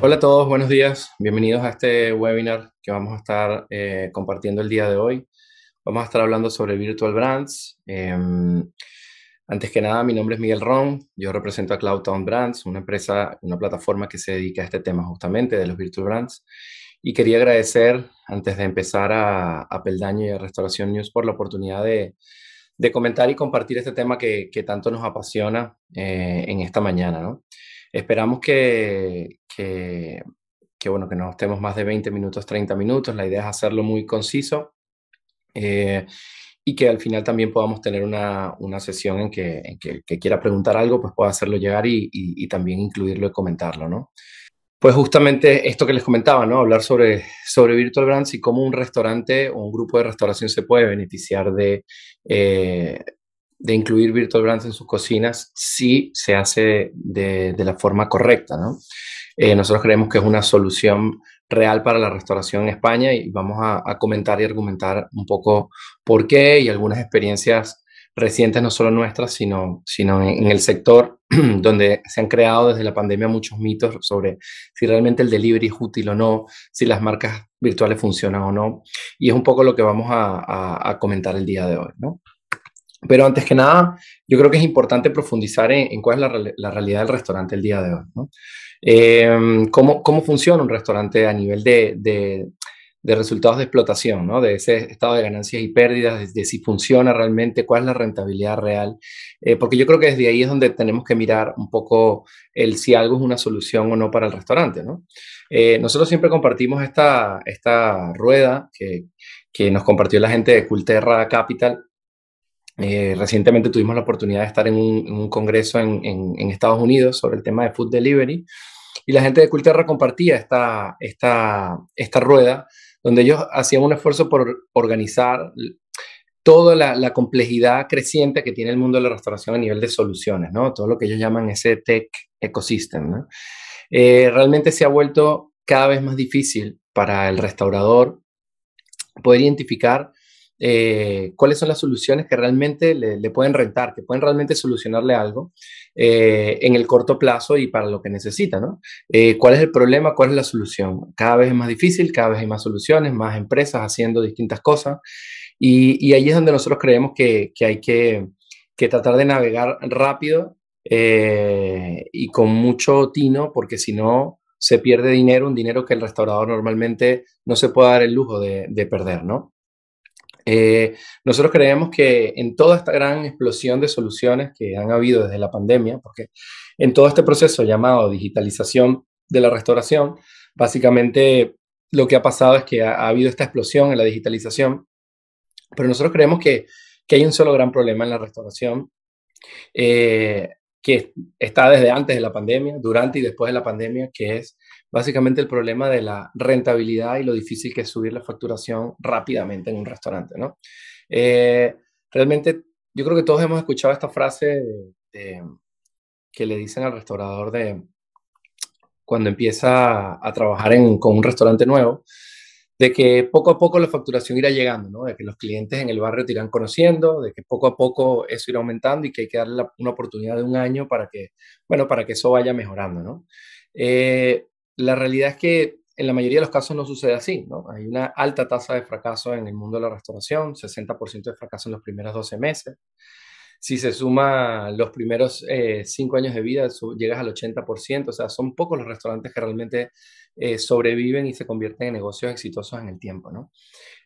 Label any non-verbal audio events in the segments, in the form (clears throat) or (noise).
Hola a todos, buenos días. Bienvenidos a este webinar que vamos a estar eh, compartiendo el día de hoy. Vamos a estar hablando sobre Virtual Brands. Em, antes que nada, mi nombre es Miguel Ron, yo represento a Cloud Town Brands, una empresa, una plataforma que se dedica a este tema justamente de los virtual brands. Y quería agradecer, antes de empezar a, Peldaño y a Restauración News, por la oportunidad de, comentar y compartir este tema que, tanto nos apasiona eh, en esta mañana. Esperamos que, bueno, que no estemos más de 20 minutos, 30 minutos. La idea es hacerlo muy conciso. Eh, y que al final también podamos tener una, una sesión en que, en que, quiera preguntar algo, pues pueda hacerlo llegar y, y, también incluirlo y comentarlo, ¿no? Pues justamente esto que les comentaba, ¿no? Hablar sobre, sobre Virtual Brands y cómo un restaurante o un grupo de restauración se puede beneficiar de, eh, de incluir Virtual Brands en sus cocinas si se hace de, de la forma correcta, ¿no? Eh, nosotros creemos que es una solución real para la restauración en España y vamos a, comentar y argumentar un poco por qué y algunas experiencias recientes, no solo nuestras, sino, sino en, el sector (clears throat) donde se han creado desde la pandemia muchos mitos sobre si realmente el delivery es útil o no, si las marcas virtuales funcionan o no. Y es un poco lo que vamos a, a comentar el día de hoy. ¿no? Pero antes que nada, yo creo que es importante profundizar en, cuál es la, realidad del restaurante el día de hoy. Em, cómo, funciona un restaurante a nivel de, resultados de explotación, de ese estado de ganancias y pérdidas, de, si funciona realmente, cuál es la rentabilidad real? Eh, porque yo creo que desde ahí es donde tenemos que mirar un poco el si algo es una solución o no para el restaurante. Eh, nosotros siempre compartimos esta, esta rueda que, que nos compartió la gente de Culterra Capital eh, recientemente tuvimos la oportunidad de estar en un, congreso en, Estados Unidos sobre el tema de food delivery y la gente de Culterra compartía esta, esta, esta rueda donde ellos hacían un esfuerzo por organizar toda la, complejidad creciente que tiene el mundo de la restauración a nivel de soluciones, ¿no? Todo lo que ellos llaman ese tech ecosystem, eh, realmente se ha vuelto cada vez más difícil para el restaurador poder identificar eh, cuáles son las soluciones que realmente le, pueden rentar, que pueden realmente solucionarle algo eh, en el corto plazo y para lo que necesita, ¿no? Eh, ¿Cuál es el problema? ¿Cuál es la solución? Cada vez es más difícil, cada vez hay más soluciones, más empresas haciendo distintas cosas y, ahí es donde nosotros creemos que, hay que, tratar de navegar rápido y con mucho tino, porque si no, se pierde dinero, un dinero que el restaurador normalmente no se puede dar el lujo de perder, ¿no? Eh, nosotros creemos que en toda esta gran explosión de soluciones que han habido desde la pandemia, porque en todo este proceso llamado digitalización de la restauración, básicamente lo que ha pasado es que ha, habido esta explosión en la digitalización, pero nosotros creemos que, hay un solo gran problema en la restauración, eh, que está desde antes de la pandemia, durante y después de la pandemia, que es básicamente el problema de la rentabilidad y lo difícil que es subir la facturación rápidamente en un restaurante, ¿no? Eh, realmente, yo creo que todos hemos escuchado esta frase que le dicen al restaurador de cuando empieza a trabajar en, con un restaurante nuevo, de que poco a poco la facturación irá llegando, ¿no? de que los clientes en el barrio te irán conociendo, de que poco a poco eso irá aumentando y que hay que darle una oportunidad de un año para que, bueno, para que eso vaya mejorando. ¿no? Eh, la realidad es que en la mayoría de los casos no sucede así, ¿no? Hay una alta tasa de fracaso en el mundo de la restauración, 60% de fracaso en los primeros 12 meses. Si se suma los primeros 5 eh, años de vida, llegas al 80%, o sea, son pocos los restaurantes que realmente eh, sobreviven y se convierten en negocios exitosos en el tiempo, ¿no?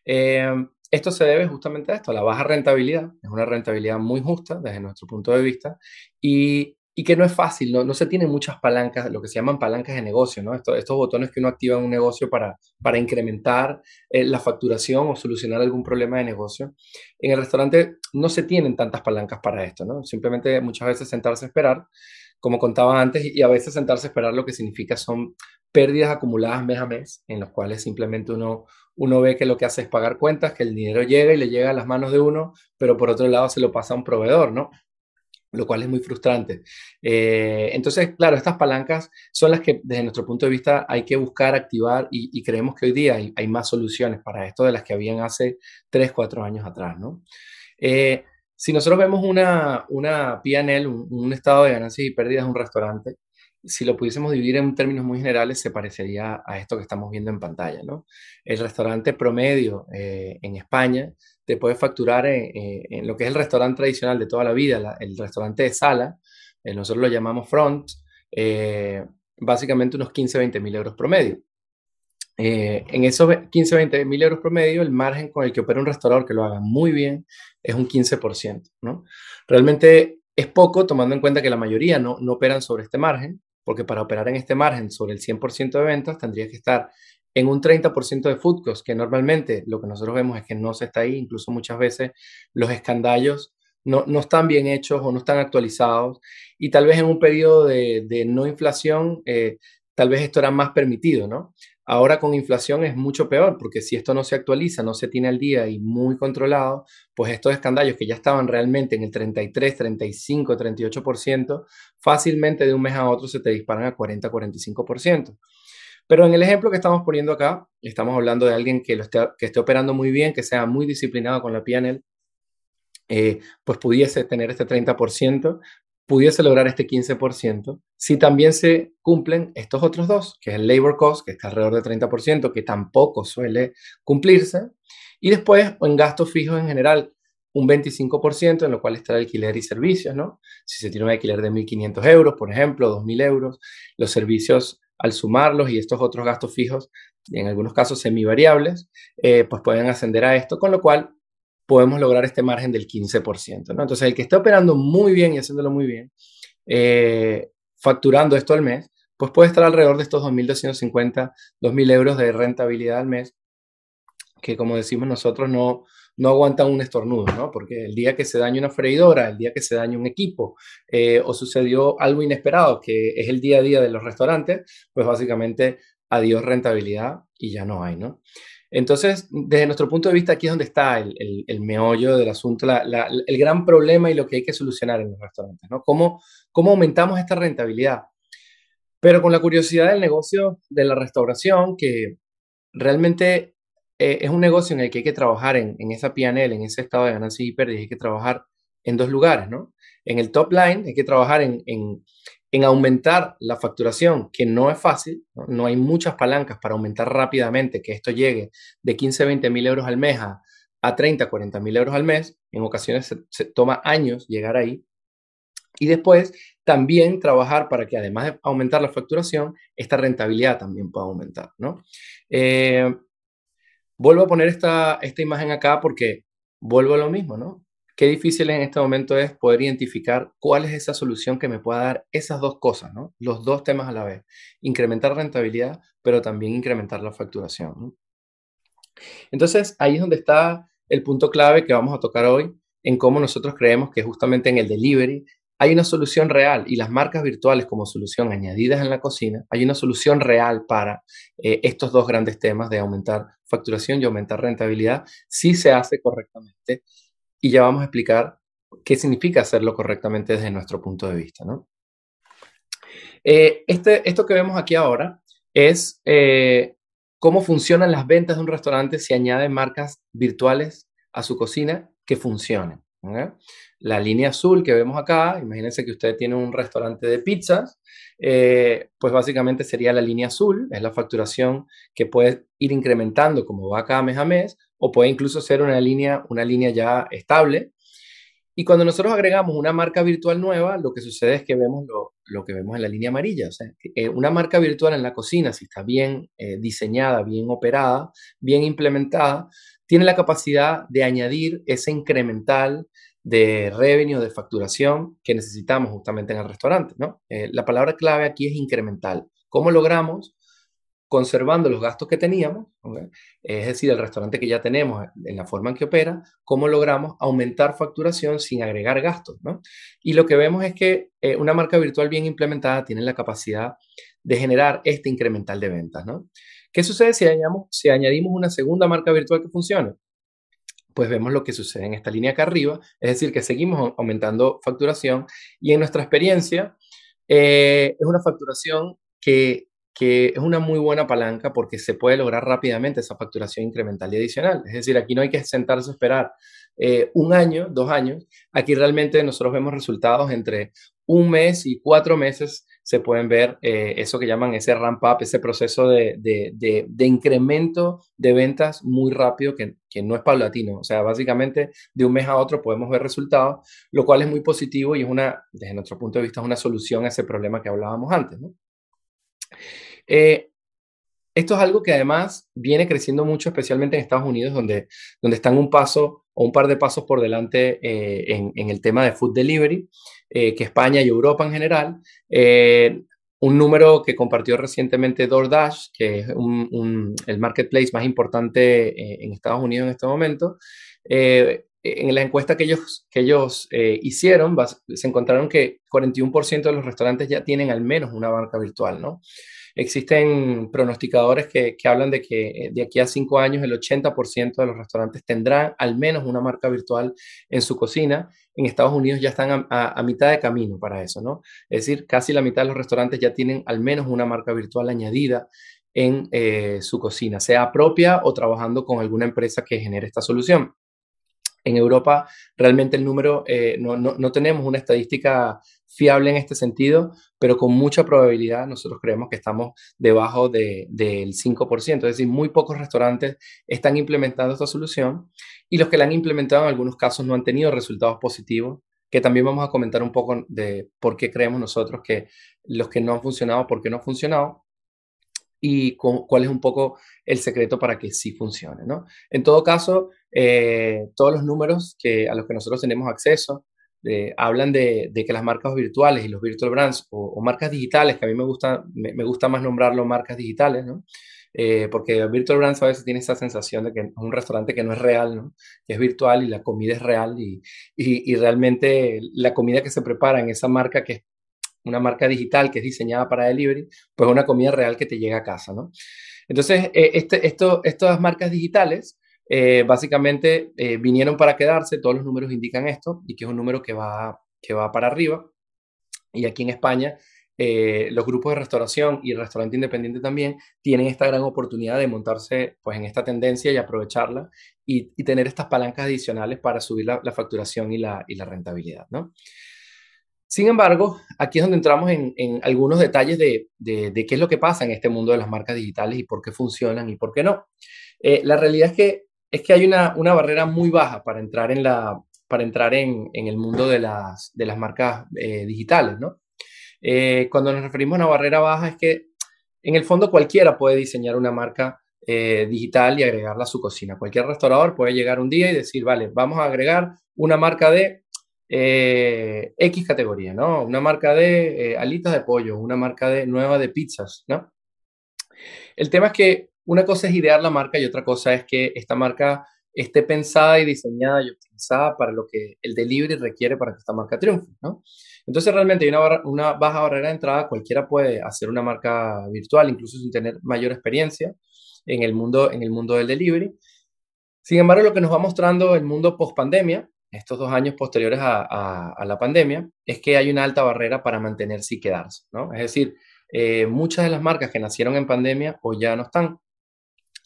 Eh, esto se debe justamente a esto, a la baja rentabilidad, es una rentabilidad muy justa desde nuestro punto de vista, y y que no es fácil, no, no se tienen muchas palancas, lo que se llaman palancas de negocio, ¿no? estos botones que uno activa en un negocio para, para incrementar eh, la facturación o solucionar algún problema de negocio. En el restaurante no se tienen tantas palancas para esto, ¿no? Simplemente muchas veces sentarse a esperar, como contaba antes, y a veces sentarse a esperar lo que significa son pérdidas acumuladas mes a mes, en los cuales simplemente uno, uno ve que lo que hace es pagar cuentas, que el dinero llega y le llega a las manos de uno, pero por otro lado se lo pasa a un proveedor, ¿no? lo cual es muy frustrante. Eh, entonces, claro, estas palancas son las que desde nuestro punto de vista hay que buscar activar y, creemos que hoy día hay, más soluciones para esto de las que habían hace 3, 4 años atrás, ¿no? Eh, si nosotros vemos una, una PNL, un, un, estado de ganancias y pérdidas de un restaurante, si lo pudiésemos dividir en términos muy generales, se parecería a esto que estamos viendo en pantalla. ¿no? El restaurante promedio eh, en España te puede facturar eh, en, lo que es el restaurante tradicional de toda la vida, el restaurante de sala, eh, nosotros lo llamamos front, básicamente unos 15, 20 mil euros promedio. en esos 15, 20 mil euros promedio, el margen con el que opera un restaurador que lo haga muy bien es un 15%. ¿no? Realmente es poco, tomando en cuenta que la mayoría no, no operan sobre este margen porque para operar en este margen sobre el 100% de ventas tendría que estar en un 30% de food cost, que normalmente lo que nosotros vemos es que no se está ahí, incluso muchas veces los escandallos no, están bien hechos o no están actualizados, y tal vez en un periodo de, no inflación, eh, tal vez esto era más permitido, ¿no? Ahora con inflación es mucho peor, porque si esto no se actualiza, no se tiene al día y muy controlado, pues estos escandallos que ya estaban realmente en el 33, 35, 38%, fácilmente de un mes a otro se te disparan a 40, 45%. Pero en el ejemplo que estamos poniendo acá, estamos hablando de alguien que, lo esté, que operando muy bien, que sea muy disciplinado con la PNL, eh, pues pudiese tener este 30%, pudiese lograr este 15% si también se cumplen estos otros dos, que es el labor cost, que está alrededor de 30%, que tampoco suele cumplirse, y después en gastos fijos en general, un 25%, en lo cual está el alquiler y servicios, ¿no? Si se tiene un alquiler de 1.500 euros, por ejemplo, 2.000 euros, los servicios al sumarlos y estos otros gastos fijos, en algunos casos semivariables, eh, pues pueden ascender a esto, con lo cual podemos lograr este margen del 15%. ¿no? Entonces, el que esté operando muy bien y haciéndolo muy bien, eh, facturando esto al mes, pues puede estar alrededor de estos 2.250, 2.000 euros de rentabilidad al mes, que como decimos nosotros no, no aguantan un estornudo, ¿no? Porque el día que se daña una freidora, el día que se daña un equipo eh, o sucedió algo inesperado, que es el día a día de los restaurantes, pues básicamente adiós rentabilidad y ya no hay, ¿no? Entonces, desde nuestro punto de vista, aquí es donde está el, meollo del asunto, el gran problema y lo que hay que solucionar en los restaurantes, ¿no? ¿Cómo, aumentamos esta rentabilidad? Pero con la curiosidad del negocio de la restauración, que realmente eh, es un negocio en el que hay que trabajar en, esa PNL, en ese estado de ganancias y pérdidas, hay que trabajar en dos lugares, ¿no? En el top line hay que trabajar en, en aumentar la facturación, que no es fácil, no, hay muchas palancas para aumentar rápidamente, que esto llegue de 15, 20 mil euros al mes a, 30, 40 mil euros al mes, en ocasiones se, toma años llegar ahí, y después también trabajar para que además de aumentar la facturación, esta rentabilidad también pueda aumentar, ¿no? Eh, vuelvo a poner esta, esta imagen acá porque vuelvo a lo mismo, ¿no? qué difícil en este momento es poder identificar cuál es esa solución que me pueda dar esas dos cosas, ¿no? Los dos temas a la vez. Incrementar rentabilidad, pero también incrementar la facturación. Entonces, ahí es donde está el punto clave que vamos a tocar hoy en cómo nosotros creemos que justamente en el delivery hay una solución real y las marcas virtuales como solución añadidas en la cocina, hay una solución real para eh, estos dos grandes temas de aumentar facturación y aumentar rentabilidad si se hace correctamente y ya vamos a explicar qué significa hacerlo correctamente desde nuestro punto de vista. ¿no? Eh, este, esto que vemos aquí ahora es eh, cómo funcionan las ventas de un restaurante si añaden marcas virtuales a su cocina que funcionen. La línea azul que vemos acá, imagínense que usted tiene un restaurante de pizzas, eh, pues básicamente sería la línea azul, es la facturación que puede ir incrementando como va cada mes a mes, o puede incluso ser una línea, una línea ya estable. Y cuando nosotros agregamos una marca virtual nueva, lo que sucede es que vemos lo, que vemos en la línea amarilla. O sea, eh, una marca virtual en la cocina, si está bien eh, diseñada, bien operada, bien implementada, tiene la capacidad de añadir ese incremental de revenue, de facturación que necesitamos justamente en el restaurante. Eh, la palabra clave aquí es incremental. ¿Cómo logramos conservando los gastos que teníamos, es decir, el restaurante que ya tenemos en la forma en que opera, cómo logramos aumentar facturación sin agregar gastos. Y lo que vemos es que eh, una marca virtual bien implementada tiene la capacidad de generar este incremental de ventas. ¿Qué sucede si, si añadimos una segunda marca virtual que funcione? pues vemos lo que sucede en esta línea acá arriba, es decir, que seguimos aumentando facturación y en nuestra experiencia eh, es una facturación que que es una muy buena palanca porque se puede lograr rápidamente esa facturación incremental y adicional. Es decir, aquí no hay que sentarse a esperar eh, un año, dos años. Aquí realmente nosotros vemos resultados entre un mes y cuatro meses se pueden ver eh, eso que llaman ese ramp up, ese proceso de, de, incremento de ventas muy rápido que, que, no es paulatino. O sea, básicamente de un mes a otro podemos ver resultados, lo cual es muy positivo y es una, desde nuestro punto de vista, es una solución a ese problema que hablábamos antes. ¿no? Eh, esto es algo que además viene creciendo mucho, especialmente en Estados Unidos, donde, donde están un paso o un par de pasos por delante eh, en, el tema de food delivery, eh, que España y Europa en general. un número que compartió recientemente DoorDash, que es el marketplace más importante en Estados Unidos en este momento, en la encuesta que ellos, que ellos eh, hicieron, se encontraron que 41% de los restaurantes ya tienen al menos una marca virtual, ¿no? Existen pronosticadores que, hablan de que eh, de aquí a cinco años el 80% de los restaurantes tendrán al menos una marca virtual en su cocina. En Estados Unidos ya están a, mitad de camino para eso, ¿no? Es decir, casi la mitad de los restaurantes ya tienen al menos una marca virtual añadida en eh, su cocina, sea propia o trabajando con alguna empresa que genere esta solución. En Europa realmente el número, eh, no, no, no, tenemos una estadística fiable en este sentido, pero con mucha probabilidad nosotros creemos que estamos debajo del 5%, es decir, muy pocos restaurantes están implementando esta solución y los que la han implementado en algunos casos no han tenido resultados positivos, que también vamos a comentar un poco de por qué creemos nosotros que los que no han funcionado, por qué no han funcionado, y cuál es un poco el secreto para que sí funcione, ¿no? En todo caso, eh, todos los números que, a los que nosotros tenemos acceso hablan de, que las marcas virtuales y los virtual brands o, marcas digitales, que a mí me gusta, me, gusta más nombrarlo marcas digitales, ¿no? Eh, porque virtual brands a veces tiene esa sensación de que es un restaurante que no es real, ¿no? que es virtual y la comida es real y, y, realmente la comida que se prepara en esa marca que es una marca digital que es diseñada para delivery, pues es una comida real que te llega a casa, ¿no? Entonces, eh, este, esto, estas marcas digitales eh, básicamente eh, vinieron para quedarse, todos los números indican esto y que es un número que va, que va para arriba. Y aquí en España, eh, los grupos de restauración y restaurante independiente también tienen esta gran oportunidad de montarse pues, en esta tendencia y aprovecharla y, tener estas palancas adicionales para subir la, facturación y la, rentabilidad. ¿no? Sin embargo, aquí es donde entramos en, algunos detalles de, qué es lo que pasa en este mundo de las marcas digitales y por qué funcionan y por qué no. la realidad es que es que hay una, una barrera muy baja para entrar en, la, para entrar en, en el mundo de las, de las marcas eh, digitales, ¿no? Eh, cuando nos referimos a una barrera baja es que en el fondo cualquiera puede diseñar una marca eh, digital y agregarla a su cocina. Cualquier restaurador puede llegar un día y decir, vale, vamos a agregar una marca de X categoría, ¿no? Una marca de alitas de pollo, una marca de nueva de pizzas, ¿no? El tema es que una cosa es idear la marca y otra cosa es que esta marca esté pensada y diseñada y optimizada para lo que el delivery requiere para que esta marca triunfe, ¿no? Entonces realmente hay una, baja barrera de entrada, cualquiera puede hacer una marca virtual, incluso sin tener mayor experiencia en el mundo, en el mundo del delivery. Sin embargo, lo que nos va mostrando el mundo post-pandemia, estos dos años posteriores a, la pandemia, es que hay una alta barrera para mantenerse y quedarse, ¿no? Es decir, eh, muchas de las marcas que nacieron en pandemia hoy ya no están,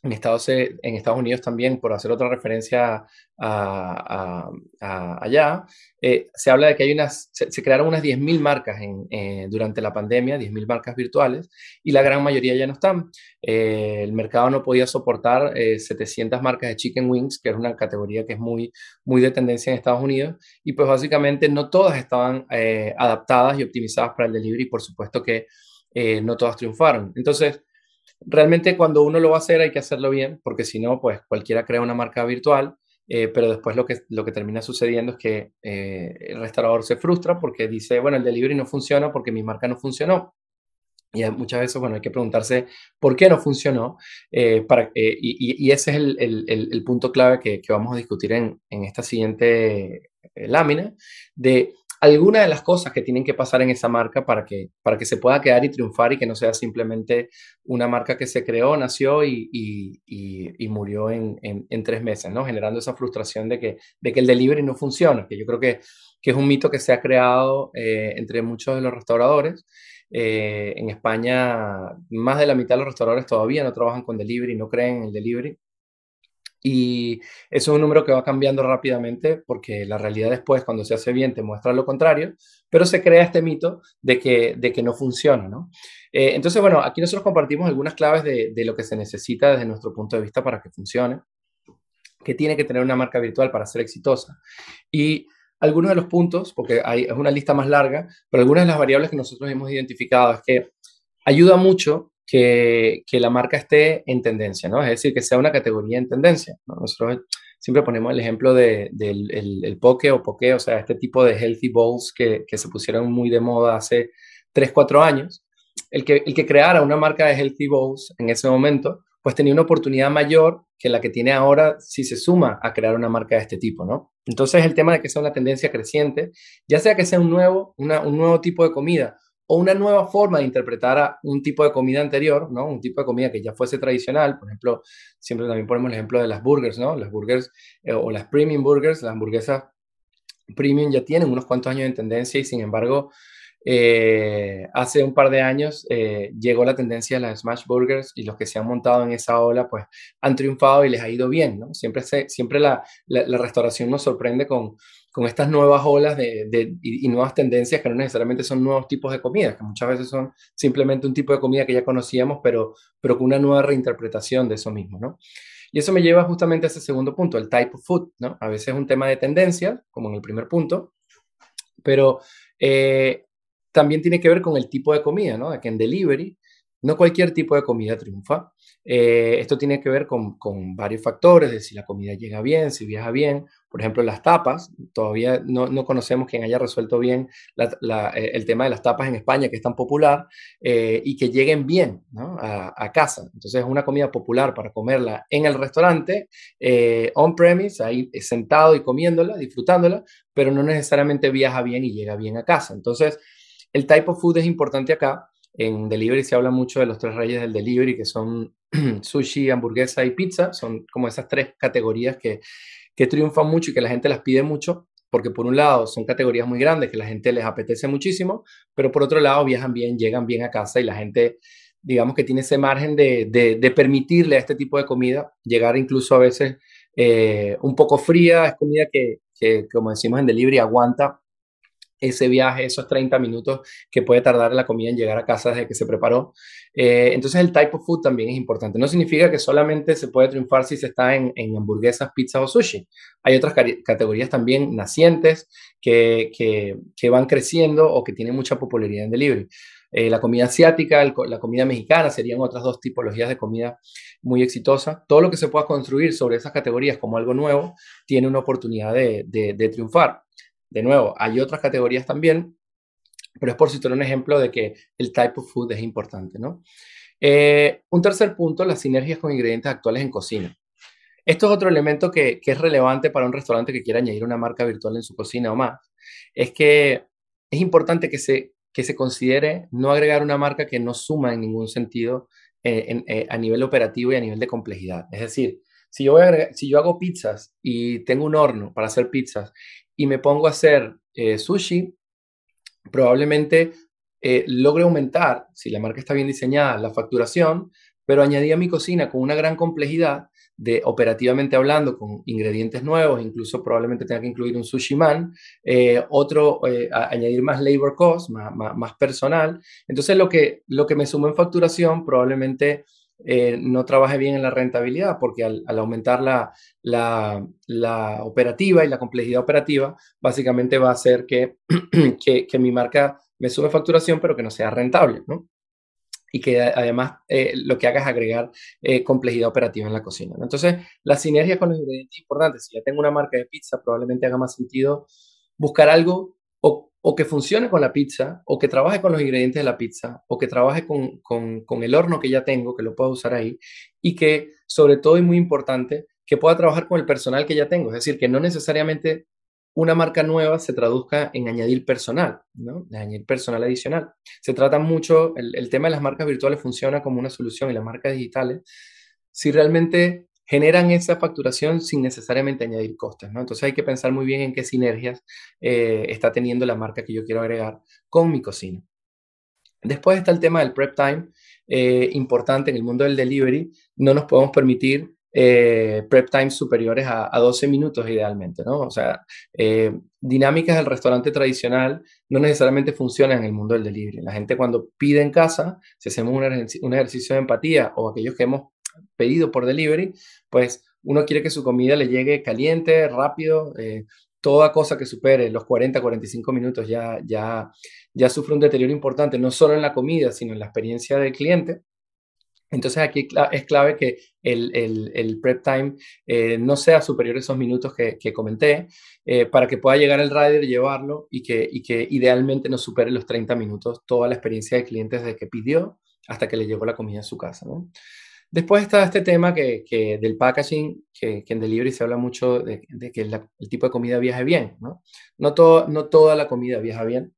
eh, en Estados, Unidos también, por hacer otra referencia a, allá, eh, se habla de que hay unas, se, crearon unas 10.000 marcas eh, durante la pandemia, 10.000 marcas virtuales, y la gran mayoría ya no están. el mercado no podía soportar 700 marcas de chicken wings, que es una categoría que es muy, muy de tendencia en Estados Unidos, y pues básicamente no todas estaban adaptadas y optimizadas para el delivery, por supuesto que no todas triunfaron. Entonces, realmente cuando uno lo va a hacer hay que hacerlo bien, porque si no, pues cualquiera crea una marca virtual, eh, pero después lo que, lo que termina sucediendo es que eh, el restaurador se frustra porque dice, bueno, el delivery no funciona porque mi marca no funcionó. Y muchas veces, bueno, hay que preguntarse por qué no funcionó. Eh, para, y, ese es el, punto clave que, vamos a discutir en, en esta siguiente lámina, de alguna de las cosas que tienen que pasar en esa marca para que, para que se pueda quedar y triunfar y que no sea simplemente una marca que se creó, nació y, y, y, murió en, en, tres meses, ¿no? Generando esa frustración de que, de que el delivery no funciona, que yo creo que, que es un mito que se ha creado eh, entre muchos de los restauradores. Eh, en España, más de la mitad de los restauradores todavía no trabajan con delivery, no creen en el delivery. Y eso es un número que va cambiando rápidamente porque la realidad después, cuando se hace bien, te muestra lo contrario, pero se crea este mito de que, de que no funciona, ¿no? Eh, entonces, bueno, aquí nosotros compartimos algunas claves de, lo que se necesita desde nuestro punto de vista para que funcione, que tiene que tener una marca virtual para ser exitosa. Y algunos de los puntos, porque es una lista más larga, pero algunas de las variables que nosotros hemos identificado es que ayuda mucho que, la marca esté en tendencia, ¿no? Es decir, que sea una categoría en tendencia. Nosotros siempre ponemos el ejemplo del de, poke o poke, o sea, este tipo de healthy bowls que, se pusieron muy de moda hace 3, 4 años. El que, el que creara una marca de healthy bowls en ese momento, pues tenía una oportunidad mayor que la que tiene ahora si se suma a crear una marca de este tipo, ¿no? Entonces el tema de que sea una tendencia creciente, ya sea que sea un nuevo, un nuevo tipo de comida o una nueva forma de interpretar a un tipo de comida anterior, ¿no? Un tipo de comida que ya fuese tradicional, por ejemplo, siempre también ponemos el ejemplo de las burgers, ¿no? Las burgers eh, o las premium burgers, las hamburguesas premium ya tienen unos cuantos años de tendencia y sin embargo eh, hace un par de años eh, llegó la tendencia de las smash burgers y los que se han montado en esa ola pues han triunfado y les ha ido bien, ¿no? Siempre, siempre la, restauración nos sorprende con, estas nuevas olas de, y, nuevas tendencias que no necesariamente son nuevos tipos de comida, que muchas veces son simplemente un tipo de comida que ya conocíamos, pero, pero con una nueva reinterpretación de eso mismo, ¿no? Y eso me lleva justamente a ese segundo punto, el type of food, ¿no? A veces es un tema de tendencia, como en el primer punto, pero eh, también tiene que ver con el tipo de comida, ¿no? Que en delivery no cualquier tipo de comida triunfa. Eh, esto tiene que ver con, varios factores, de si la comida llega bien, si viaja bien. Por ejemplo, las tapas. Todavía no, conocemos quien haya resuelto bien eh, el tema de las tapas en España, que es tan popular, eh, y que lleguen bien a, casa. Entonces, es una comida popular para comerla en el restaurante, on-premise, ahí sentado y comiéndola, disfrutándola, pero no necesariamente viaja bien y llega bien a casa. Entonces, el type of food es importante acá. En delivery se habla mucho de los tres reyes del delivery, que son (clears throat) sushi, hamburguesa y pizza. Son como esas tres categorías que, que triunfan mucho y que la gente las pide mucho, porque por un lado son categorías muy grandes que la gente les apetece muchísimo, pero por otro lado viajan bien, llegan bien a casa y la gente digamos que tiene ese margen de, permitirle a este tipo de comida llegar incluso a veces eh, un poco fría, es comida que, que, como decimos en delivery, aguanta ese viaje, esos 30 minutos que puede tardar la comida en llegar a casa desde que se preparó. Eh, entonces el type of food también es importante. No significa que solamente se puede triunfar si se está en, hamburguesas, pizzas o sushi. Hay otras categorías también nacientes que, que, van creciendo o que tienen mucha popularidad en delivery. Eh, la comida asiática, la comida mexicana serían otras dos tipologías de comida muy exitosa, Todo lo que se pueda construir sobre esas categorías como algo nuevo tiene una oportunidad de, de triunfar. De nuevo, hay otras categorías también, pero es por citar un ejemplo de que el type of food es importante, ¿no? Eh, un tercer punto, las sinergias con ingredientes actuales en cocina. Esto es otro elemento que, es relevante para un restaurante que quiera añadir una marca virtual en su cocina o más. Es que es importante que se, que se considere no agregar una marca que no suma en ningún sentido eh, eh, a nivel operativo y a nivel de complejidad. Es decir, si yo, si yo hago pizzas y tengo un horno para hacer pizzas y me pongo a hacer eh, sushi, probablemente eh, logre aumentar, si la marca está bien diseñada, la facturación, pero añadí a mi cocina con una gran complejidad de operativamente hablando, con ingredientes nuevos, incluso probablemente tenga que incluir un sushi man, eh, otro, eh, añadir más labor cost, más, más, personal. Entonces, lo que, lo que me sumo en facturación probablemente eh, no trabaje bien en la rentabilidad, porque al, aumentar la, operativa y la complejidad operativa, básicamente va a hacer (clears throat) que, que, mi marca me sube facturación, pero que no sea rentable, y que además eh, lo que haga es agregar eh, complejidad operativa en la cocina. Entonces, la sinergia con los ingredientes es importante. Si ya tengo una marca de pizza, probablemente haga más sentido buscar algo o que funcione con la pizza, o que trabaje con los ingredientes de la pizza, o que trabaje con, el horno que ya tengo, que lo pueda usar ahí, y que, sobre todo y muy importante, que pueda trabajar con el personal que ya tengo. Es decir, que no necesariamente una marca nueva se traduzca en añadir personal, ¿no? Añadir personal adicional. Se trata mucho, el, el tema de las marcas virtuales funciona como una solución y las marcas digitales. Si realmente generan esa facturación sin necesariamente añadir costes, ¿no? Entonces hay que pensar muy bien en qué sinergias eh, está teniendo la marca que yo quiero agregar con mi cocina. Después está el tema del prep time, eh, importante en el mundo del delivery, no nos podemos permitir eh, prep times superiores a, 12 minutos idealmente, ¿no? O sea, dinámicas del restaurante tradicional no necesariamente funcionan en el mundo del delivery. La gente cuando pide en casa, si hacemos un, ejercicio de empatía o aquellos que hemos pedido por delivery, pues uno quiere que su comida le llegue caliente, rápido. Eh, toda cosa que supere los 40, 45 minutos ya, ya, sufre un deterioro importante, no solo en la comida, sino en la experiencia del cliente. Entonces aquí es clave que el, prep time eh, no sea superior a esos minutos que, comenté eh, para que pueda llegar el rider, llevarlo y que, y que idealmente no supere los 30 minutos toda la experiencia del cliente desde que pidió hasta que le llegó la comida a su casa. ¿no? Después está este tema que, del packaging, que, que, en delivery se habla mucho de, que el tipo de comida viaje bien, ¿no? no toda la comida viaja bien.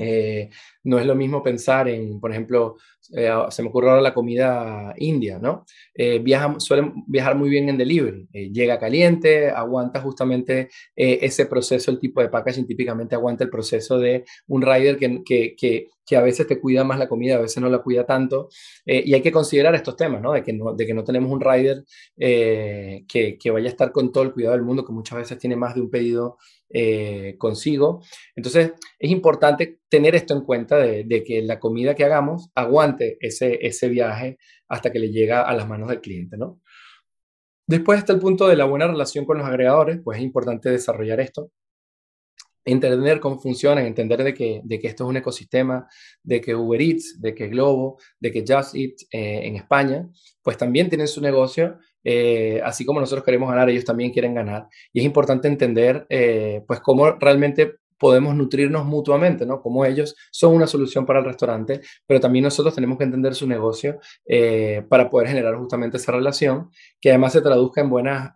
Eh, no es lo mismo pensar en, por ejemplo, eh, se me ocurre ahora la comida india, ¿no? Eh, suelen viajar muy bien en delivery, eh, llega caliente, aguanta justamente ese proceso, el tipo de packaging típicamente aguanta el proceso de un rider que, que, a veces te cuida más la comida, a veces no la cuida tanto, y hay que considerar estos temas, ¿no? De que no, tenemos un rider que, que vaya a estar con todo el cuidado del mundo, que muchas veces tiene más de un pedido eh, consigo. Entonces, es importante tener esto en cuenta de, que la comida que hagamos aguante ese, viaje hasta que le llega a las manos del cliente, ¿no? Después hasta el punto de la buena relación con los agregadores, pues es importante desarrollar esto, entender cómo funcionan, entender de que, de que esto es un ecosistema, de que Uber Eats, de que Globo, de que Just Eat eh, en España, pues también tienen su negocio eh, así como nosotros queremos ganar, ellos también quieren ganar. Y es importante entender, eh, pues, cómo realmente podemos nutrirnos mutuamente, ¿no? Como ellos son una solución para el restaurante, pero también nosotros tenemos que entender su negocio eh, para poder generar justamente esa relación que además se traduzca en buenas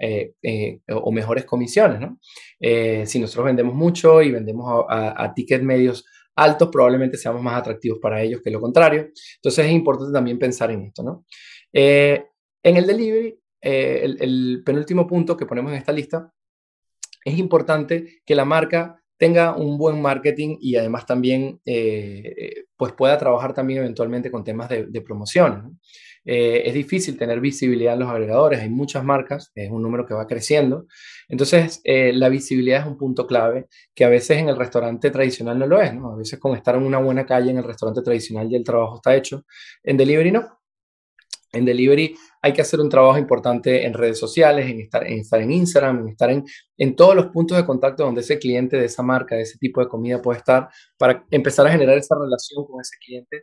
o mejores comisiones, ¿no? si nosotros vendemos mucho y vendemos a, a tickets medios altos, probablemente seamos más atractivos para ellos que lo contrario. Entonces es importante también pensar en esto, ¿no? en el delivery eh, el, penúltimo punto que ponemos en esta lista, es importante que la marca tenga un buen marketing y además también eh, pues pueda trabajar también eventualmente con temas de, promoción. Eh, es difícil tener visibilidad en los agregadores, hay muchas marcas, es un número que va creciendo. Entonces, la visibilidad es un punto clave que a veces en el restaurante tradicional no lo es, A veces con estar en una buena calle en el restaurante tradicional y el trabajo está hecho, en delivery no. En delivery hay que hacer un trabajo importante en redes sociales, en estar en, Instagram, en estar en, en todos los puntos de contacto donde ese cliente de esa marca, de ese tipo de comida puede estar para empezar a generar esa relación con ese cliente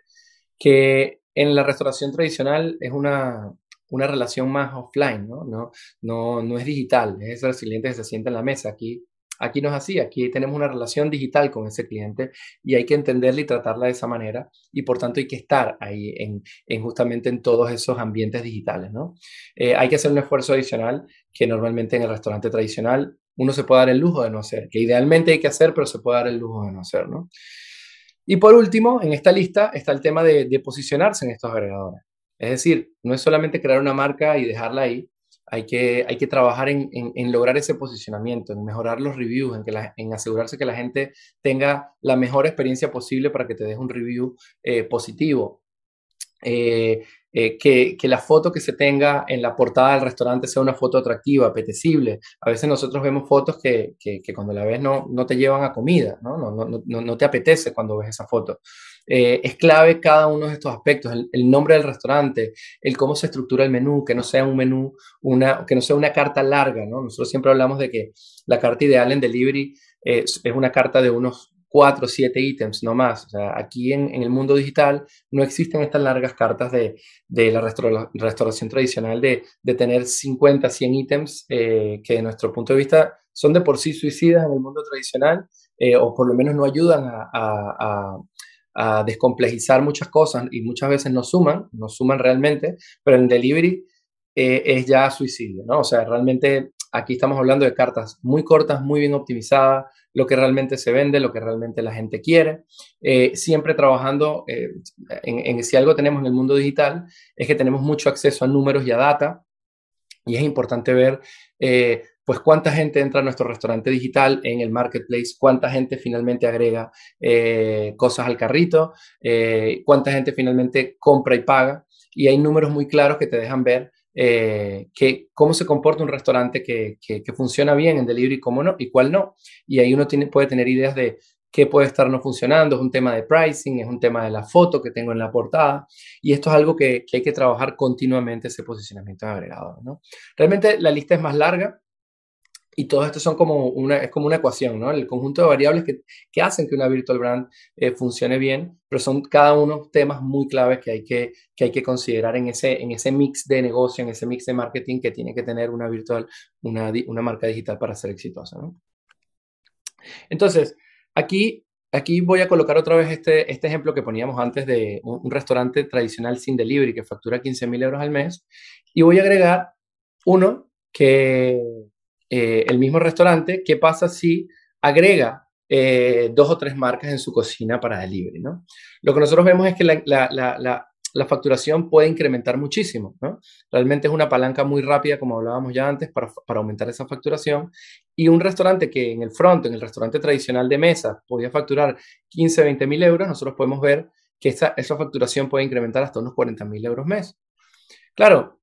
que en la restauración tradicional es una, relación más offline, ¿no? No, no, no es digital, es el cliente que se sienta en la mesa. Aquí Aquí no es así, aquí tenemos una relación digital con ese cliente y hay que entenderla y tratarla de esa manera y por tanto hay que estar ahí en, justamente en todos esos ambientes digitales, ¿no? Eh, hay que hacer un esfuerzo adicional que normalmente en el restaurante tradicional uno se puede dar el lujo de no hacer, que idealmente hay que hacer, pero se puede dar el lujo de no hacer, Y por último, en esta lista está el tema de posicionarse en estos agregadores. Es decir, no es solamente crear una marca y dejarla ahí, hay que, hay que trabajar en, en, lograr ese posicionamiento, en mejorar los reviews, en, que en asegurarse que la gente tenga la mejor experiencia posible para que te des un review eh, positivo. Eh, eh, que, que, la foto que se tenga en la portada del restaurante sea una foto atractiva, apetecible. A veces nosotros vemos fotos que, que, cuando la ves no, no te llevan a comida, ¿no? No, no, no te apetece cuando ves esa foto. Eh, es clave cada uno de estos aspectos, el, nombre del restaurante, el cómo se estructura el menú, que no sea un menú, una, que no sea una carta larga, ¿no? Nosotros siempre hablamos de que la carta ideal en delivery es una carta de unos cuatro o siete ítems, no más. aquí en, el mundo digital no existen estas largas cartas de, de la restauración tradicional de, de, tener 50, 100 ítems eh, que de nuestro punto de vista son de por sí suicidas en el mundo tradicional eh, o por lo menos no ayudan a, a descomplejizar muchas cosas y muchas veces nos suman, nos suman realmente, pero en delivery eh, es ya suicidio, ¿no? O sea, realmente aquí estamos hablando de cartas muy cortas, muy bien optimizadas, lo que realmente se vende, lo que realmente la gente quiere. Eh, siempre trabajando, eh, en, en, si algo tenemos en el mundo digital, es que tenemos mucho acceso a números y a data, y es importante ver pues cuánta gente entra a nuestro restaurante digital en el marketplace, cuánta gente finalmente agrega eh, cosas al carrito, eh, cuánta gente finalmente compra y paga. Y hay números muy claros que te dejan ver eh, que, cómo se comporta un restaurante que, funciona bien en delivery, cómo no y cuál no. Y ahí uno tiene, puede tener ideas de qué puede estar no funcionando, es un tema de pricing, es un tema de la foto que tengo en la portada, y esto es algo que, hay que trabajar continuamente, ese posicionamiento agregado. ¿no? Realmente la lista es más larga, y todo esto son como una, es como una ecuación, ¿no? El conjunto de variables que, hacen que una virtual brand eh, funcione bien, pero son cada uno temas muy claves que hay que, hay que considerar en ese, en ese mix de negocio, en ese mix de marketing que tiene que tener una virtual, una, una marca digital para ser exitosa, ¿no? Entonces, aquí Aquí voy a colocar otra vez este, este ejemplo que poníamos antes de un, restaurante tradicional sin delivery que factura 15.000 mil euros al mes. Y voy a agregar uno que, eh, el mismo restaurante, ¿qué pasa si agrega eh, dos o tres marcas en su cocina para delivery? ¿no? Lo que nosotros vemos es que la, facturación puede incrementar muchísimo. Realmente es una palanca muy rápida, como hablábamos ya antes, para, aumentar esa facturación. Y un restaurante que en el front, en el restaurante tradicional de mesa, podía facturar 15, 20 mil euros, nosotros podemos ver que esa, esa facturación puede incrementar hasta unos 40 mil euros mes. Claro,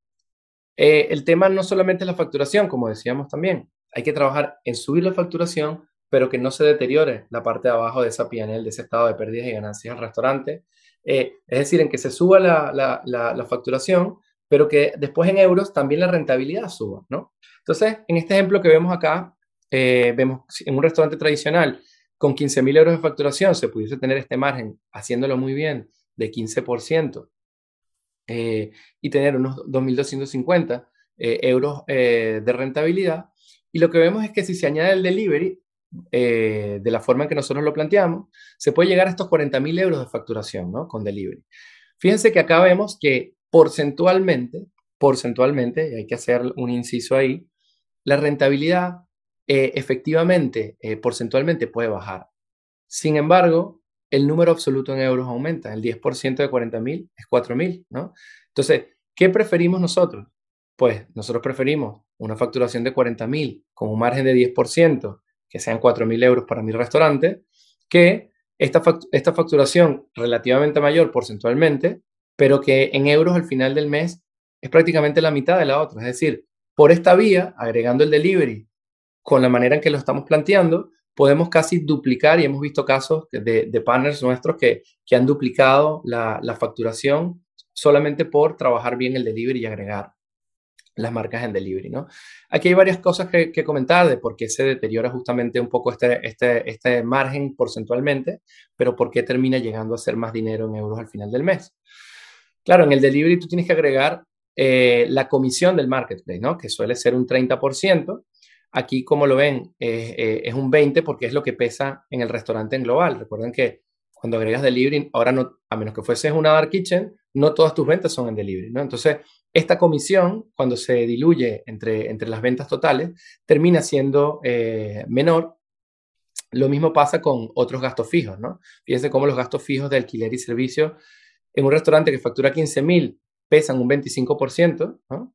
eh, el tema no solamente es la facturación, como decíamos también, hay que trabajar en subir la facturación, pero que no se deteriore la parte de abajo de esa PNL, de ese estado de pérdidas y ganancias del restaurante. Eh, es decir, en que se suba la, facturación, pero que después en euros también la rentabilidad suba, ¿no? Entonces, en este ejemplo que vemos acá, eh, vemos en un restaurante tradicional con 15.000 euros de facturación, se pudiese tener este margen, haciéndolo muy bien, de 15%. Eh, y tener unos 2.250 eh, euros eh, de rentabilidad. Y lo que vemos es que si se añade el delivery, de la forma en que nosotros lo planteamos, se puede llegar a estos 40.000 euros de facturación ¿no? con delivery. Fíjense que acá vemos que porcentualmente, porcentualmente, hay que hacer un inciso ahí, la rentabilidad efectivamente, porcentualmente puede bajar. Sin embargo, el número absoluto en euros aumenta. El 10% de 40.000 es 4.000, ¿no? Entonces, ¿qué preferimos nosotros? Pues nosotros preferimos una facturación de 40.000 con un margen de 10%, que sean 4.000 euros para mi restaurante, que esta, esta facturación relativamente mayor porcentualmente, pero que en euros al final del mes es prácticamente la mitad de la otra. Es decir, por esta vía, agregando el delivery con la manera en que lo estamos planteando, podemos casi duplicar y hemos visto casos de, partners nuestros que, que han duplicado la, facturación solamente por trabajar bien el delivery y agregar las marcas en delivery, ¿no? Aquí hay varias cosas que, comentar de por qué se deteriora justamente un poco este, este, este margen porcentualmente, pero por qué termina llegando a ser más dinero en euros al final del mes. Claro, en el delivery tú tienes que agregar eh, la comisión del marketplace, ¿no? Que suele ser un 30%, Aquí, como lo ven, es eh, un 20 porque es lo que pesa en el restaurante en global. Recuerden que cuando agregas delivery, ahora no, a menos que fueses una dark kitchen, no todas tus ventas son en delivery, ¿no? Entonces, esta comisión, cuando se diluye entre, entre las ventas totales, termina siendo eh, menor. Lo mismo pasa con otros gastos fijos, ¿no? Fíjense cómo los gastos fijos de alquiler y servicio en un restaurante que factura 15.000 pesan un 25%, ¿no?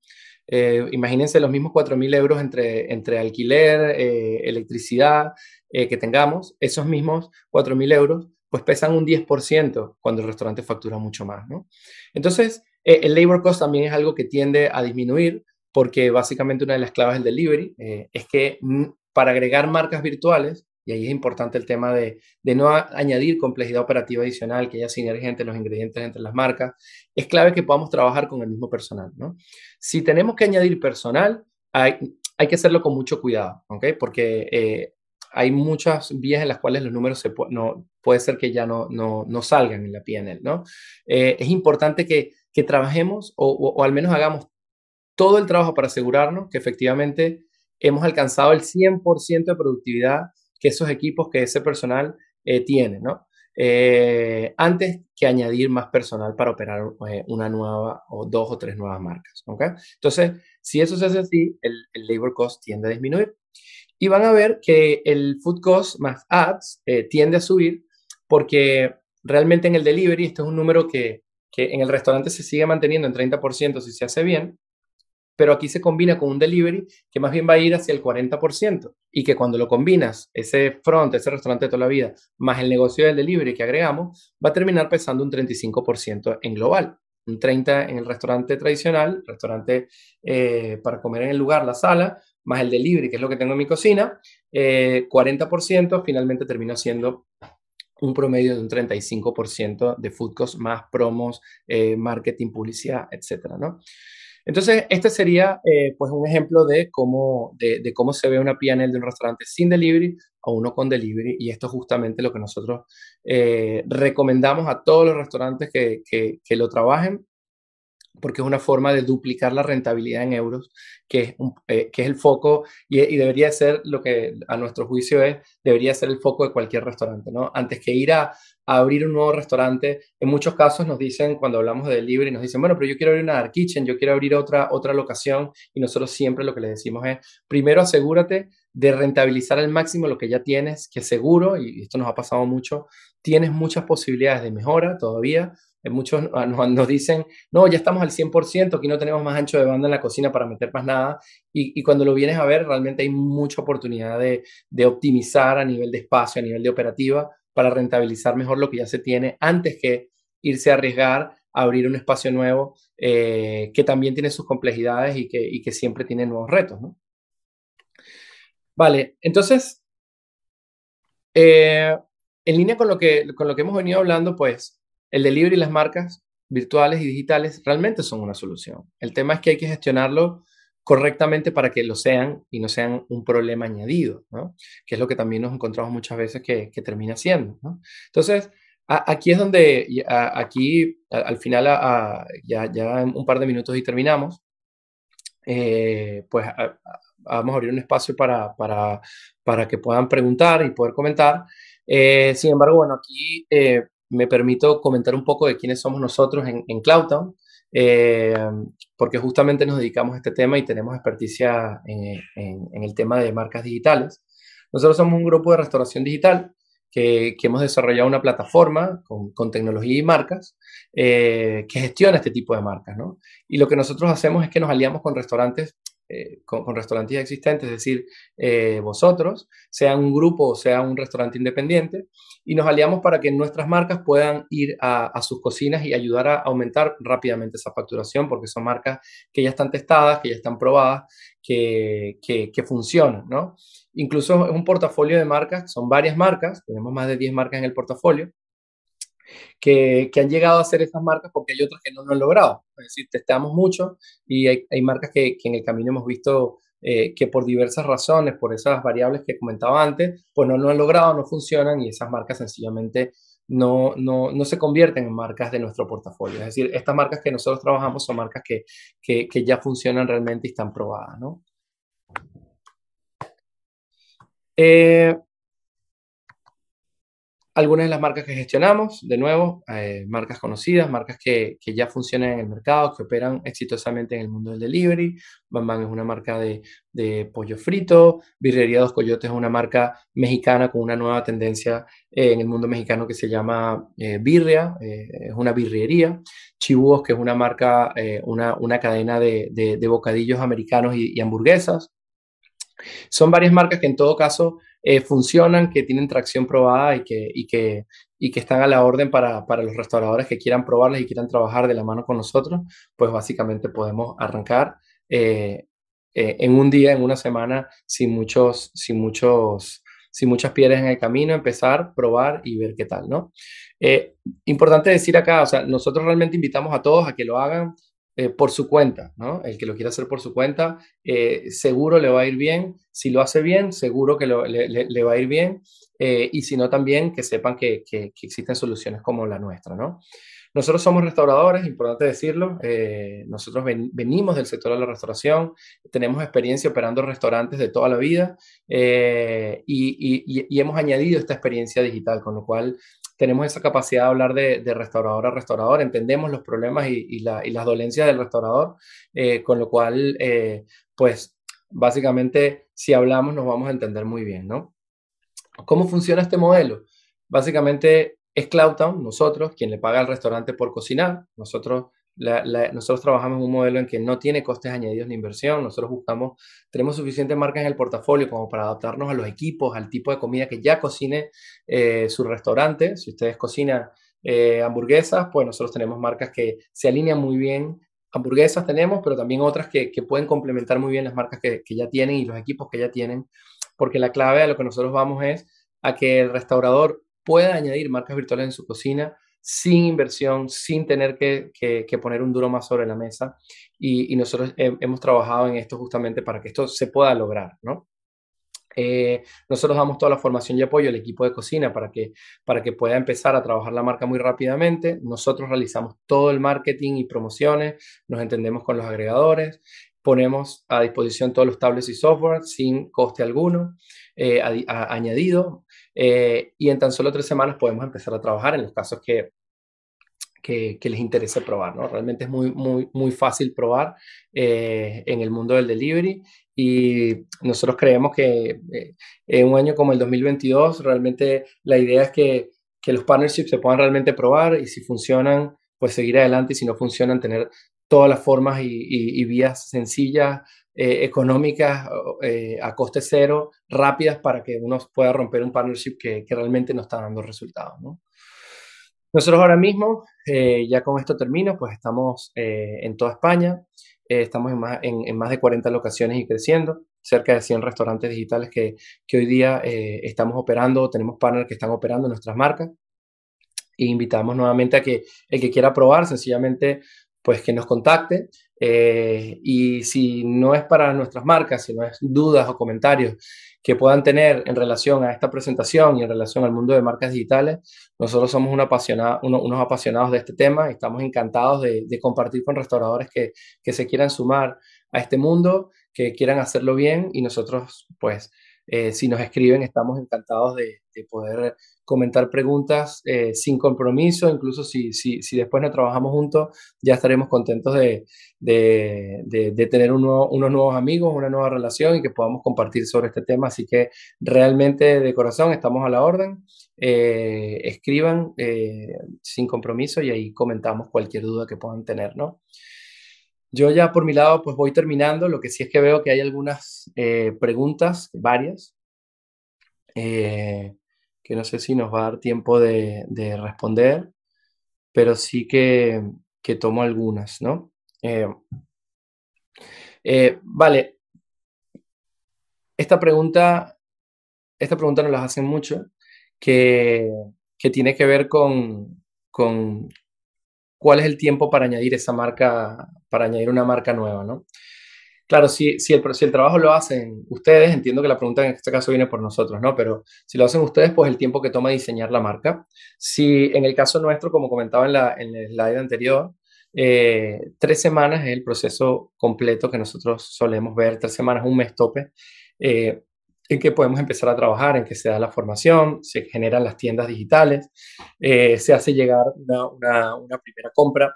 Eh, imagínense los mismos 4.000 euros entre, entre alquiler, eh, electricidad eh, que tengamos, esos mismos 4.000 euros pues pesan un 10% cuando el restaurante factura mucho más, Entonces, el labor cost también es algo que tiende a disminuir porque básicamente una de las claves del delivery es que mm, para agregar marcas virtuales y ahí es importante el tema de, de no añadir complejidad operativa adicional, que haya sinergia entre los ingredientes, entre las marcas. Es clave que podamos trabajar con el mismo personal, ¿no? Si tenemos que añadir personal, hay, hay que hacerlo con mucho cuidado, ¿ok? Porque eh, hay muchas vías en las cuales los números se no, puede ser que ya no, no, no salgan en la PNL, ¿no? Eh, es importante que, que trabajemos o, o, o al menos hagamos todo el trabajo para asegurarnos que efectivamente hemos alcanzado el 100% de productividad que esos equipos, que ese personal eh, tiene, ¿no? Eh, antes que añadir más personal para operar eh, una nueva o dos o tres nuevas marcas. ¿ok? Entonces, si eso se hace así, el, labor cost tiende a disminuir. Y van a ver que el food cost más ads tiende a subir porque realmente en el delivery, esto es un número que en el restaurante se sigue manteniendo en 30% si se hace bien, pero aquí se combina con un delivery que más bien va a ir hacia el 40% y que cuando lo combinas, ese front, ese restaurante de toda la vida, más el negocio del delivery que agregamos, va a terminar pesando un 35% en global. Un 30% en el restaurante tradicional, restaurante eh, para comer en el lugar, la sala, más el delivery, que es lo que tengo en mi cocina, 40% eh, finalmente termina siendo un promedio de un 35% de food cost más promos, eh, marketing, publicidad, etcétera, ¿no? Entonces, este sería eh, pues un ejemplo de cómo, de, cómo se ve una PNL de un restaurante sin delivery a uno con delivery y esto es justamente lo que nosotros eh, recomendamos a todos los restaurantes que lo trabajen porque es una forma de duplicar la rentabilidad en euros, que es, eh, que es el foco y, debería ser lo que a nuestro juicio es, debería ser el foco de cualquier restaurante, ¿no? Antes que ir a, abrir un nuevo restaurante, en muchos casos nos dicen, cuando hablamos de delivery, nos dicen, bueno, pero yo quiero abrir una dark kitchen, yo quiero abrir otra, otra locación y nosotros siempre lo que les decimos es, primero asegúrate de rentabilizar al máximo lo que ya tienes, que seguro, y esto nos ha pasado mucho, tienes muchas posibilidades de mejora todavía, eh, muchos nos dicen, no, ya estamos al 100%, aquí no tenemos más ancho de banda en la cocina para meter más nada. Y, cuando lo vienes a ver, realmente hay mucha oportunidad de, optimizar a nivel de espacio, a nivel de operativa, para rentabilizar mejor lo que ya se tiene antes que irse a arriesgar a abrir un espacio nuevo eh, que también tiene sus complejidades y que, que siempre tiene nuevos retos. Vale, entonces, eh, en línea con lo, que, con lo que hemos venido hablando, pues el delivery y las marcas virtuales y digitales realmente son una solución. El tema es que hay que gestionarlo correctamente para que lo sean y no sean un problema añadido, ¿no? que es lo que también nos encontramos muchas veces que, termina siendo. ¿no? Entonces, aquí es donde, aquí al final, ya, en un par de minutos y terminamos, eh, pues vamos a abrir un espacio para, que puedan preguntar y poder comentar. Eh, sin embargo, bueno, aquí eh, me permito comentar un poco de quiénes somos nosotros en, en CloudTown, eh, porque justamente nos dedicamos a este tema y tenemos experticia en, el tema de marcas digitales. Nosotros somos un grupo de restauración digital que, hemos desarrollado una plataforma con, tecnología y marcas eh, que gestiona este tipo de marcas. ¿no? Y lo que nosotros hacemos es que nos aliamos con restaurantes eh, con, restaurantes existentes, es decir, eh, vosotros, sea un grupo o sea un restaurante independiente, y nos aliamos para que nuestras marcas puedan ir a, sus cocinas y ayudar a aumentar rápidamente esa facturación, porque son marcas que ya están testadas, que ya están probadas, que, que, funcionan, ¿no? Incluso es un portafolio de marcas, son varias marcas, tenemos más de 10 marcas en el portafolio, que, han llegado a ser estas marcas porque hay otras que no lo han logrado. Es decir, testeamos mucho y hay, marcas que, en el camino hemos visto eh, que por diversas razones, por esas variables que comentaba antes, pues no lo no han logrado, no funcionan y esas marcas sencillamente no, no, no, se convierten en marcas de nuestro portafolio. Es decir, estas marcas que nosotros trabajamos son marcas que, que, que ya funcionan realmente y están probadas, ¿no? Eh, algunas de las marcas que gestionamos, de nuevo, eh, marcas conocidas, marcas que, ya funcionan en el mercado, que operan exitosamente en el mundo del delivery. Bambam es una marca de, pollo frito, Birrería Dos Coyotes es una marca mexicana con una nueva tendencia eh, en el mundo mexicano que se llama eh, birria, es una birrería. Chibúos, que es una marca, una, cadena de, bocadillos americanos y hamburguesas. Son varias marcas que en todo caso eh, funcionan, que tienen tracción probada y que, y que, y que están a la orden para, para, los restauradores que quieran probarlas y quieran trabajar de la mano con nosotros, pues básicamente podemos arrancar eh, eh, en un día, en una semana, sin muchos, sin muchos, sin muchas piedras en el camino, empezar, probar y ver qué tal, ¿no? importante decir acá, o sea, nosotros realmente invitamos a todos a que lo hagan. Eh, por su cuenta, ¿no? El que lo quiera hacer por su cuenta, eh, seguro le va a ir bien. Si lo hace bien, seguro que le, va a ir bien. Eh, y si no, también que sepan que, existen soluciones como la nuestra, ¿no? Nosotros somos restauradores, importante decirlo. nosotros venimos del sector de la restauración, tenemos experiencia operando restaurantes de toda la vida y, y hemos añadido esta experiencia digital, con lo cual tenemos esa capacidad de hablar de, restaurador a restaurador, entendemos los problemas y, las dolencias del restaurador, eh, con lo cual, eh, pues básicamente, si hablamos nos vamos a entender muy bien, ¿no? ¿Cómo funciona este modelo? Básicamente es CloudTown, nosotros, quien le paga al restaurante por cocinar, nosotros nosotros trabajamos un modelo en que no tiene costes añadidos ni inversión. Nosotros buscamos, tenemos suficiente marcas en el portafolio como para adaptarnos a los equipos, al tipo de comida que ya cocine eh, su restaurante. Si ustedes cocinan eh, hamburguesas, pues nosotros tenemos marcas que se alinean muy bien. Hamburguesas tenemos, pero también otras que, pueden complementar muy bien las marcas que, que ya tienen y los equipos que ya tienen, porque la clave a lo que nosotros vamos es a que el restaurador pueda añadir marcas virtuales en su cocina sin inversión, sin tener que, poner un duro más sobre la mesa. Y, nosotros hemos trabajado en esto justamente para que esto se pueda lograr, ¿no? Eh, nosotros damos toda la formación y apoyo al equipo de cocina para que, para que pueda empezar a trabajar la marca muy rápidamente. Nosotros realizamos todo el marketing y promociones, nos entendemos con los agregadores, ponemos a disposición todos los tablets y software sin coste alguno, eh, añadido, eh, y en tan solo tres semanas podemos empezar a trabajar en los casos que, que, les interese probar. ¿no? Realmente es muy, muy, muy fácil probar eh, en el mundo del delivery y nosotros creemos que en un año como el 2022 realmente la idea es que, que los partnerships se puedan realmente probar y si funcionan pues seguir adelante y si no funcionan, tener todas las formas y, vías sencillas, eh, económicas, eh, a coste cero, rápidas para que uno pueda romper un partnership que, realmente no está dando resultados. Nosotros ahora mismo, eh, ya con esto termino, pues estamos en toda España, estamos en más, de 40 locaciones y creciendo, cerca de 100 restaurantes digitales que, hoy día estamos operando, tenemos partners que están operando nuestras marcas. E invitamos nuevamente a que el que quiera probar, sencillamente pues que nos contacte. Eh, y si no es para nuestras marcas, si no es dudas o comentarios que puedan tener en relación a esta presentación y en relación al mundo de marcas digitales, nosotros somos unos apasionados de este tema y estamos encantados de, compartir con restauradores que se quieran sumar a este mundo, que quieran hacerlo bien y nosotros pues eh, si nos escriben, estamos encantados de, poder comentar preguntas eh, sin compromiso, incluso si, si, si, después no trabajamos juntos, ya estaremos contentos de, de, de, tener unos nuevos amigos, una nueva relación y que podamos compartir sobre este tema. Así que realmente de corazón estamos a la orden. Eh, escriban sin compromiso y ahí comentamos cualquier duda que puedan tener, ¿no? Yo ya por mi lado pues voy terminando, lo que sí es que veo que hay algunas eh, preguntas, varias, eh, que no sé si nos va a dar tiempo de, responder, pero sí que, tomo algunas, ¿no? Eh, vale, esta pregunta, esta pregunta nos la hacen mucho, que, tiene que ver con cuál es el tiempo para añadir esa marca, para añadir una marca nueva, ¿no? Claro, si, si, el, el trabajo lo hacen ustedes, entiendo que la pregunta en este caso viene por nosotros, ¿no? Pero si lo hacen ustedes, pues el tiempo que toma diseñar la marca. Si en el caso nuestro, como comentaba en, la, en el slide anterior, eh, tres semanas es el proceso completo que nosotros solemos ver, tres semanas, un mes tope. Eh, en que podemos empezar a trabajar, en que se da la formación, se generan las tiendas digitales, eh, se hace llegar una, primera compra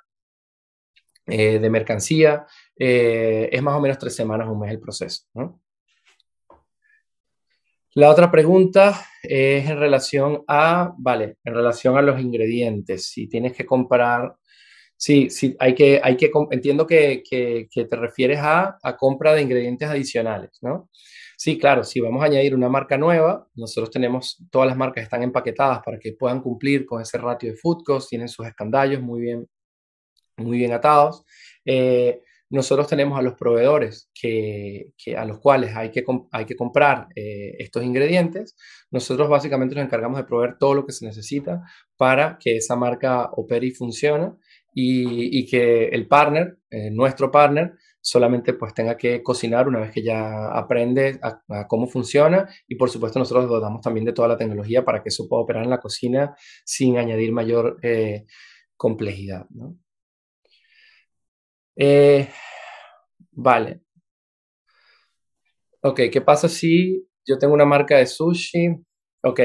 eh, de mercancía. Eh, es más o menos tres semanas, un mes el proceso. La otra pregunta es en relación a, vale, en relación a los ingredientes. Si tienes que comprar, sí, sí, hay que, hay que, entiendo que, te refieres a, a compra de ingredientes adicionales, ¿no? Sí, claro, si vamos a añadir una marca nueva, nosotros tenemos, todas las marcas están empaquetadas para que puedan cumplir con ese ratio de food cost, tienen sus escandallos muy bien, muy bien atados. Eh, nosotros tenemos a los proveedores que, a los cuales hay que, hay que comprar eh, estos ingredientes. Nosotros básicamente nos encargamos de proveer todo lo que se necesita para que esa marca opere y funcione y, que el partner, eh, nuestro partner, solamente pues tenga que cocinar una vez que ya aprende a, cómo funciona y por supuesto nosotros dotamos también de toda la tecnología para que eso pueda operar en la cocina sin añadir mayor eh, complejidad. ¿no? Eh, vale. Ok, ¿qué pasa si yo tengo una marca de sushi? Ok,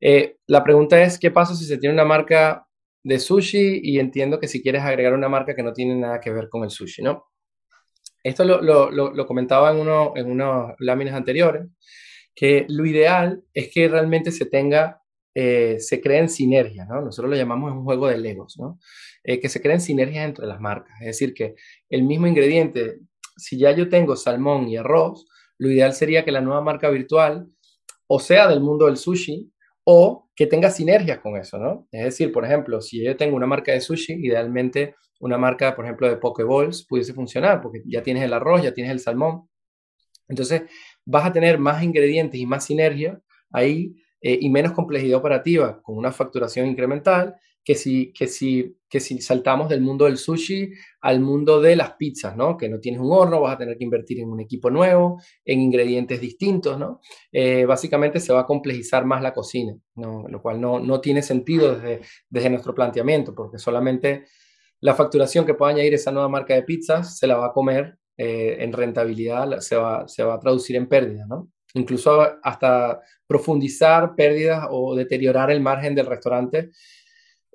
eh, la pregunta es, ¿qué pasa si se tiene una marca de sushi y entiendo que si quieres agregar una marca que no tiene nada que ver con el sushi, ¿no? Esto lo, comentaba en, uno, en unas láminas anteriores, que lo ideal es que realmente se tenga, eh, se creen sinergias, ¿no? Nosotros lo llamamos un juego de legos, ¿no? Eh, que se creen sinergias entre las marcas. Es decir, que el mismo ingrediente, si ya yo tengo salmón y arroz, lo ideal sería que la nueva marca virtual o sea del mundo del sushi o que tenga sinergias con eso, ¿no? Es decir, por ejemplo, si yo tengo una marca de sushi, idealmente una marca, por ejemplo, de pokeballs pudiese funcionar, porque ya tienes el arroz, ya tienes el salmón. Entonces, vas a tener más ingredientes y más sinergia ahí eh, y menos complejidad operativa con una facturación incremental que si, que si, que si saltamos del mundo del sushi al mundo de las pizzas, ¿no? Que no tienes un horno, vas a tener que invertir en un equipo nuevo, en ingredientes distintos, ¿no? Eh, básicamente se va a complejizar más la cocina, Lo cual no, no tiene sentido desde, desde nuestro planteamiento, porque solamente la facturación que pueda añadir esa nueva marca de pizzas se la va a comer eh, en rentabilidad, se va, se va a traducir en pérdida, ¿no? Incluso hasta profundizar pérdidas o deteriorar el margen del restaurante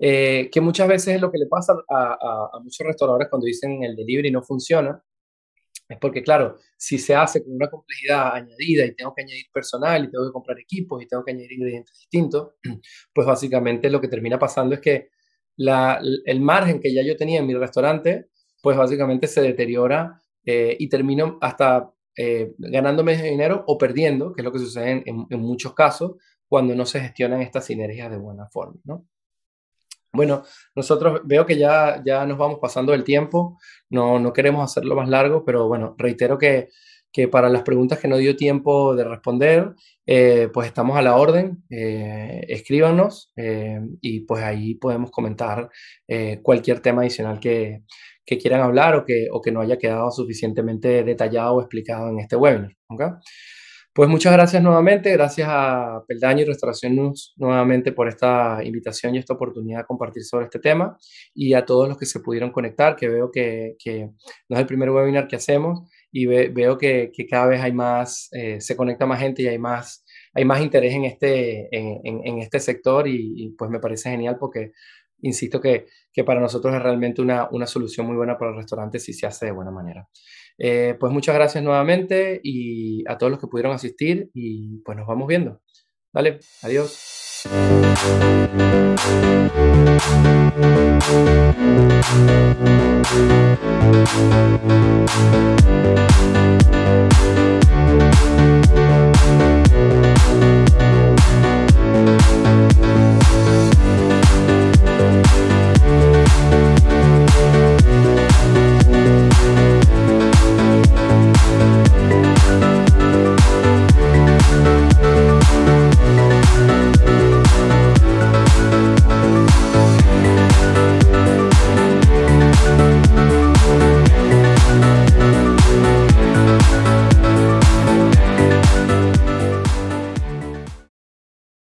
eh, que muchas veces es lo que le pasa a, muchos restauradores cuando dicen el delivery no funciona, es porque, claro, si se hace con una complejidad añadida y tengo que añadir personal y tengo que comprar equipos y tengo que añadir ingredientes distintos, (clears throat) pues básicamente lo que termina pasando es que la, el margen que ya yo tenía en mi restaurante, pues básicamente se deteriora eh, y termino hasta eh, ganándome dinero o perdiendo, que es lo que sucede en, en, muchos casos cuando no se gestionan estas sinergias de buena forma, ¿no? Bueno, nosotros veo que ya, ya nos vamos pasando el tiempo, no, no queremos hacerlo más largo, pero bueno, reitero que, para las preguntas que no dio tiempo de responder, eh, pues estamos a la orden, eh, escríbanos eh, y pues ahí podemos comentar cualquier tema adicional que, quieran hablar o que, no haya quedado suficientemente detallado o explicado en este webinar. Pues muchas gracias nuevamente, gracias a Peldaño y Restauración News nuevamente por esta invitación y esta oportunidad de compartir sobre este tema y a todos los que se pudieron conectar, que veo que, no es el primer webinar que hacemos y veo que, cada vez hay más, eh, se conecta más gente y hay más, hay más interés en este, en, este sector y, y, pues me parece genial porque insisto que, que para nosotros es realmente una, una solución muy buena para los restaurantes si se hace de buena manera. Eh, pues muchas gracias nuevamente y a todos los que pudieron asistir y pues nos vamos viendo. Vale, adiós.